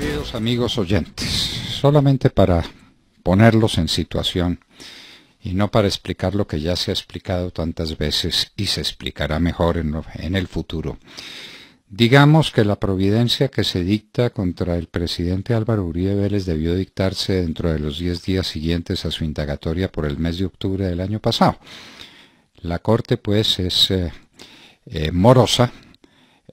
queridos amigos oyentes, solamente para ponerlos en situación y no para explicar lo que ya se ha explicado tantas veces y se explicará mejor en, el futuro. Digamos que la providencia que se dicta contra el presidente Álvaro Uribe Vélez debió dictarse dentro de los 10 días siguientes a su indagatoria por el mes de octubre del año pasado. La Corte pues es eh, eh, morosa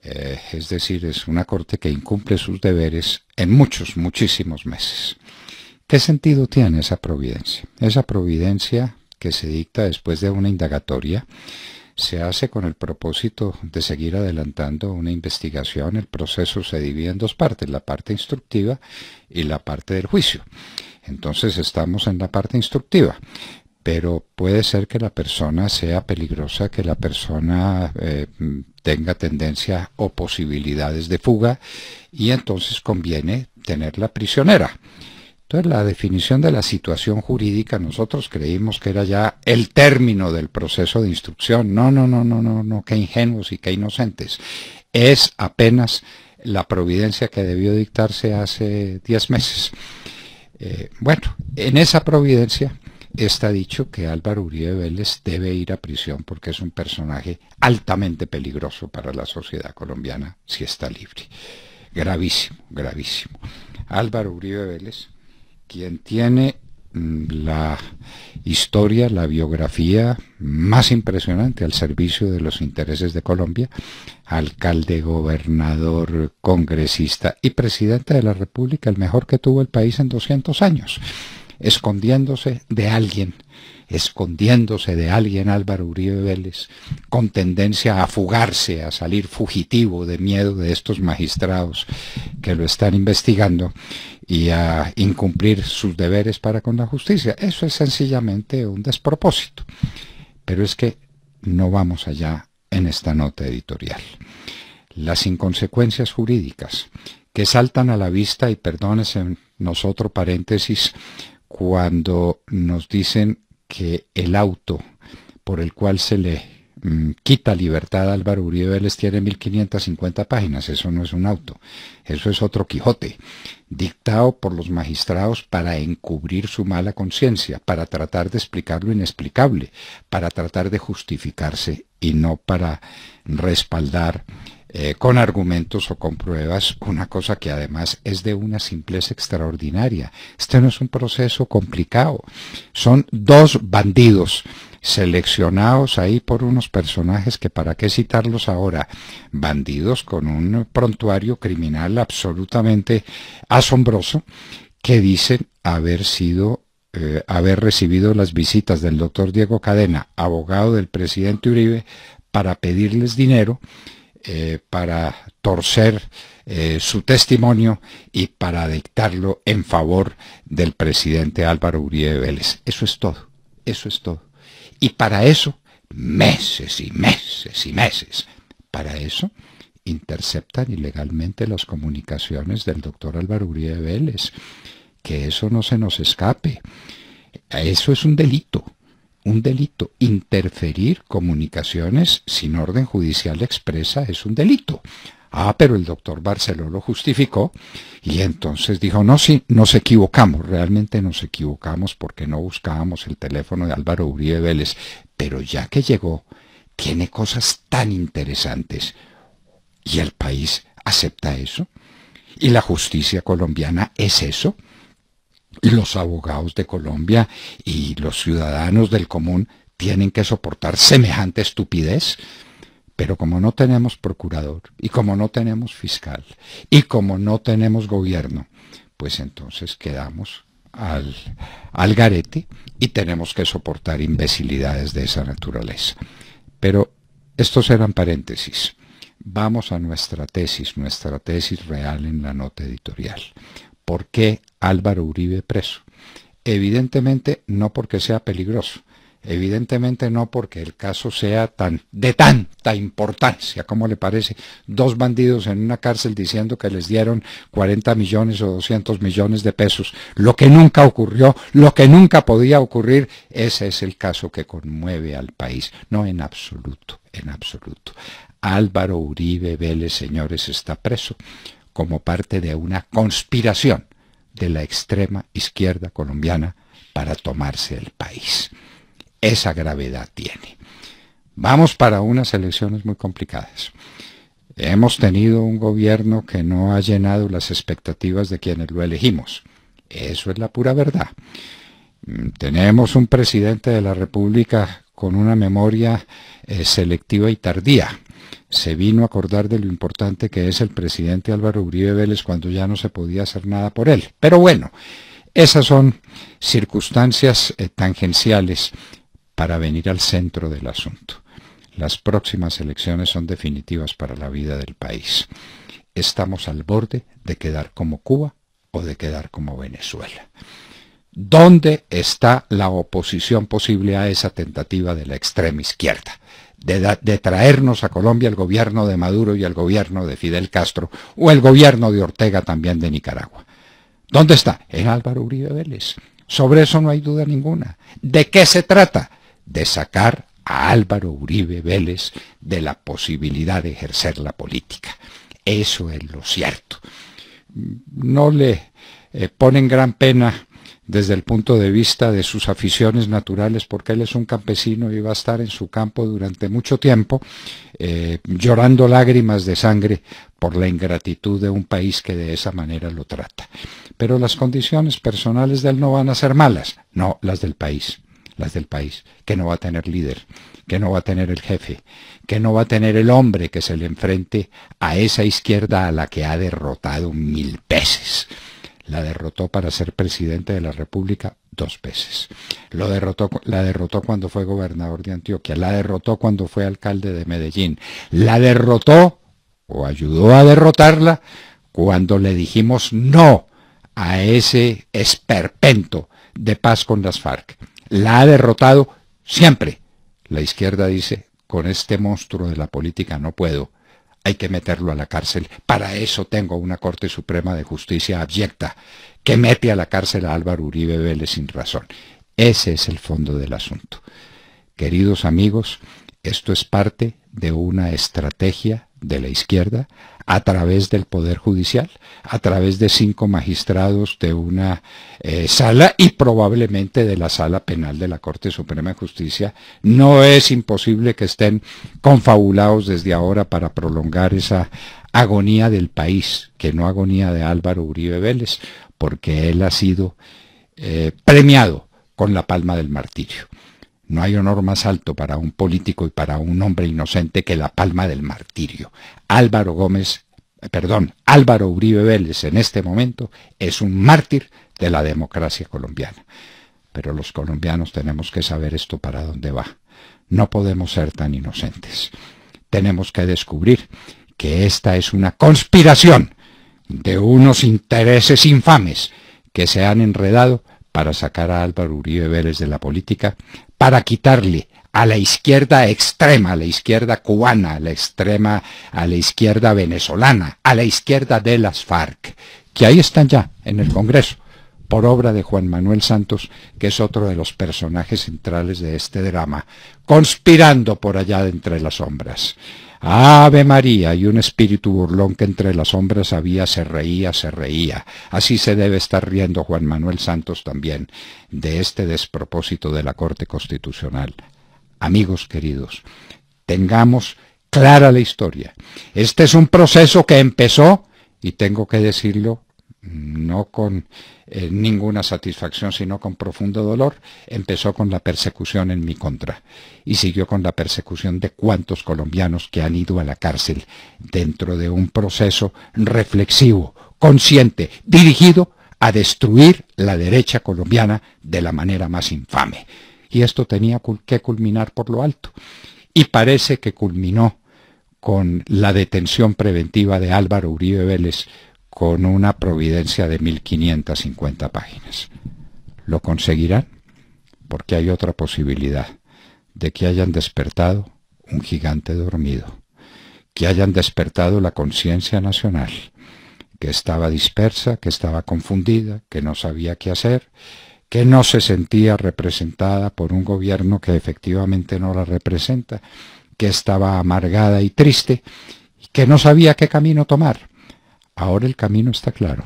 eh, es decir, es una corte que incumple sus deberes en muchos, muchísimos meses. ¿Qué sentido tiene esa providencia? Esa providencia que se dicta después de una indagatoria se hace con el propósito de seguir adelantando una investigación. El proceso se divide en dos partes, la parte instructiva y la parte del juicio. Entonces estamos en la parte instructiva pero puede ser que la persona sea peligrosa, que la persona eh, tenga tendencia o posibilidades de fuga y entonces conviene tenerla prisionera. Entonces la definición de la situación jurídica nosotros creímos que era ya el término del proceso de instrucción. No, no, no, no, no, no, qué ingenuos y qué inocentes. Es apenas la providencia que debió dictarse hace 10 meses. Eh, bueno, en esa providencia está dicho que Álvaro Uribe Vélez debe ir a prisión porque es un personaje altamente peligroso para la sociedad colombiana si está libre. Gravísimo, gravísimo. Álvaro Uribe Vélez, quien tiene mm, la historia, la biografía más impresionante al servicio de los intereses de Colombia, alcalde, gobernador, congresista y presidente de la República, el mejor que tuvo el país en 200 años escondiéndose de alguien, escondiéndose de alguien Álvaro Uribe Vélez, con tendencia a fugarse, a salir fugitivo de miedo de estos magistrados que lo están investigando y a incumplir sus deberes para con la justicia. Eso es sencillamente un despropósito. Pero es que no vamos allá en esta nota editorial. Las inconsecuencias jurídicas que saltan a la vista, y perdónese nosotros paréntesis, cuando nos dicen que el auto por el cual se le mm, quita libertad a Álvaro Uribe Vélez tiene 1550 páginas. Eso no es un auto, eso es otro Quijote, dictado por los magistrados para encubrir su mala conciencia, para tratar de explicar lo inexplicable, para tratar de justificarse y no para respaldar eh, con argumentos o con pruebas, una cosa que además es de una simpleza extraordinaria. Este no es un proceso complicado. Son dos bandidos seleccionados ahí por unos personajes que para qué citarlos ahora, bandidos con un prontuario criminal absolutamente asombroso, que dicen haber sido eh, haber recibido las visitas del doctor Diego Cadena, abogado del presidente Uribe, para pedirles dinero eh, para torcer eh, su testimonio y para dictarlo en favor del presidente Álvaro Uribe Vélez. Eso es todo, eso es todo. Y para eso, meses y meses y meses, para eso interceptan ilegalmente las comunicaciones del doctor Álvaro Uribe Vélez. Que eso no se nos escape. Eso es un delito un delito. Interferir comunicaciones sin orden judicial expresa es un delito. Ah, pero el doctor Barceló lo justificó y entonces dijo, no, sí, nos equivocamos, realmente nos equivocamos porque no buscábamos el teléfono de Álvaro Uribe Vélez, pero ya que llegó, tiene cosas tan interesantes y el país acepta eso y la justicia colombiana es eso los abogados de Colombia y los ciudadanos del común tienen que soportar semejante estupidez. Pero como no tenemos procurador y como no tenemos fiscal y como no tenemos gobierno, pues entonces quedamos al, al garete y tenemos que soportar imbecilidades de esa naturaleza. Pero estos eran paréntesis. Vamos a nuestra tesis, nuestra tesis real en la nota editorial. ¿Por qué Álvaro Uribe preso? Evidentemente no porque sea peligroso, evidentemente no porque el caso sea tan de tanta importancia, como le parece, dos bandidos en una cárcel diciendo que les dieron 40 millones o 200 millones de pesos, lo que nunca ocurrió, lo que nunca podía ocurrir, ese es el caso que conmueve al país, no en absoluto, en absoluto. Álvaro Uribe Vélez, señores, está preso como parte de una conspiración de la extrema izquierda colombiana para tomarse el país. Esa gravedad tiene. Vamos para unas elecciones muy complicadas. Hemos tenido un gobierno que no ha llenado las expectativas de quienes lo elegimos. Eso es la pura verdad. Mm, tenemos un presidente de la República con una memoria eh, selectiva y tardía se vino a acordar de lo importante que es el presidente Álvaro Uribe Vélez cuando ya no se podía hacer nada por él. Pero bueno, esas son circunstancias eh, tangenciales para venir al centro del asunto. Las próximas elecciones son definitivas para la vida del país. Estamos al borde de quedar como Cuba o de quedar como Venezuela. ¿Dónde está la oposición posible a esa tentativa de la extrema izquierda? de, traernos a Colombia el gobierno de Maduro y el gobierno de Fidel Castro, o el gobierno de Ortega también de Nicaragua. ¿Dónde está? En Álvaro Uribe Vélez. Sobre eso no hay duda ninguna. ¿De qué se trata? De sacar a Álvaro Uribe Vélez de la posibilidad de ejercer la política. Eso es lo cierto. No le eh, ponen gran pena desde el punto de vista de sus aficiones naturales, porque él es un campesino y va a estar en su campo durante mucho tiempo, eh, llorando lágrimas de sangre por la ingratitud de un país que de esa manera lo trata. Pero las condiciones personales de él no van a ser malas, no las del país, las del país, que no va a tener líder, que no va a tener el jefe, que no va a tener el hombre que se le enfrente a esa izquierda a la que ha derrotado mil veces. La derrotó para ser presidente de la República dos veces. Lo derrotó, la derrotó cuando fue gobernador de Antioquia, la derrotó cuando fue alcalde de Medellín, la derrotó o ayudó a derrotarla cuando le dijimos no a ese esperpento de paz con las FARC. La ha derrotado siempre. La izquierda dice, con este monstruo de la política no puedo hay que meterlo a la cárcel. Para eso tengo una Corte Suprema de Justicia abyecta que mete a la cárcel a Álvaro Uribe Vélez sin razón. Ese es el fondo del asunto. Queridos amigos, esto es parte de una estrategia de la izquierda a través del Poder Judicial, a través de cinco magistrados de una eh, sala y probablemente de la sala penal de la Corte Suprema de Justicia. No es imposible que estén confabulados desde ahora para prolongar esa agonía del país, que no agonía de Álvaro Uribe Vélez, porque él ha sido eh, premiado con la palma del martirio. No hay honor más alto para un político y para un hombre inocente que la palma del martirio. Álvaro Gómez, perdón, Álvaro Uribe Vélez en este momento es un mártir de la democracia colombiana. Pero los colombianos tenemos que saber esto para dónde va. No podemos ser tan inocentes. Tenemos que descubrir que esta es una conspiración de unos intereses infames que se han enredado para sacar a Álvaro Uribe Vélez de la política, para quitarle a la izquierda extrema, a la izquierda cubana, a la extrema, a la izquierda venezolana, a la izquierda de las FARC, que ahí están ya en el Congreso, por obra de Juan Manuel Santos, que es otro de los personajes centrales de este drama, conspirando por allá de entre las sombras. Ave María, y un espíritu burlón que entre las sombras había, se reía, se reía. Así se debe estar riendo Juan Manuel Santos también de este despropósito de la Corte Constitucional. Amigos queridos, tengamos clara la historia. Este es un proceso que empezó, y tengo que decirlo no con eh, ninguna satisfacción, sino con profundo dolor, empezó con la persecución en mi contra y siguió con la persecución de cuantos colombianos que han ido a la cárcel dentro de un proceso reflexivo, consciente, dirigido a destruir la derecha colombiana de la manera más infame. Y esto tenía que culminar por lo alto. Y parece que culminó con la detención preventiva de Álvaro Uribe Vélez con una providencia de 1550 páginas. ¿Lo conseguirán? Porque hay otra posibilidad de que hayan despertado un gigante dormido, que hayan despertado la conciencia nacional, que estaba dispersa, que estaba confundida, que no sabía qué hacer, que no se sentía representada por un gobierno que efectivamente no la representa, que estaba amargada y triste, y que no sabía qué camino tomar. Ahora el camino está claro.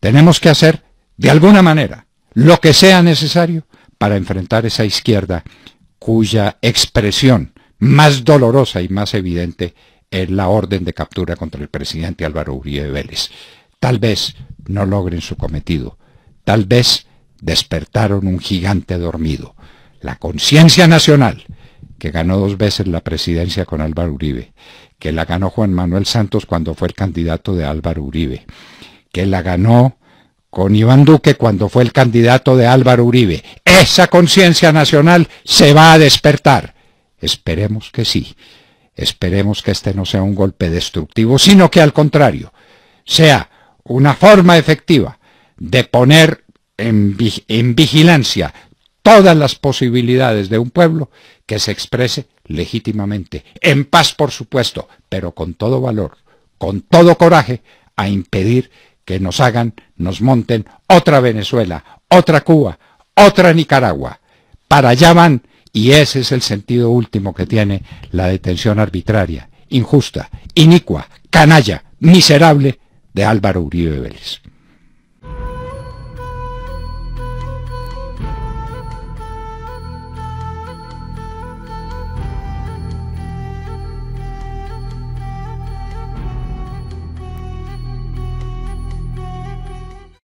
Tenemos que hacer, de alguna manera, lo que sea necesario para enfrentar esa izquierda cuya expresión más dolorosa y más evidente es la orden de captura contra el presidente Álvaro Uribe Vélez. Tal vez no logren su cometido. Tal vez despertaron un gigante dormido. La conciencia nacional que ganó dos veces la presidencia con Álvaro Uribe, que la ganó Juan Manuel Santos cuando fue el candidato de Álvaro Uribe, que la ganó con Iván Duque cuando fue el candidato de Álvaro Uribe. Esa conciencia nacional se va a despertar. Esperemos que sí. Esperemos que este no sea un golpe destructivo, sino que al contrario, sea una forma efectiva de poner en, vigilancia todas las posibilidades de un pueblo que se exprese legítimamente, en paz por supuesto, pero con todo valor, con todo coraje, a impedir que nos hagan, nos monten otra Venezuela, otra Cuba, otra Nicaragua. Para allá van y ese es el sentido último que tiene la detención arbitraria, injusta, inicua, canalla, miserable de Álvaro Uribe Vélez.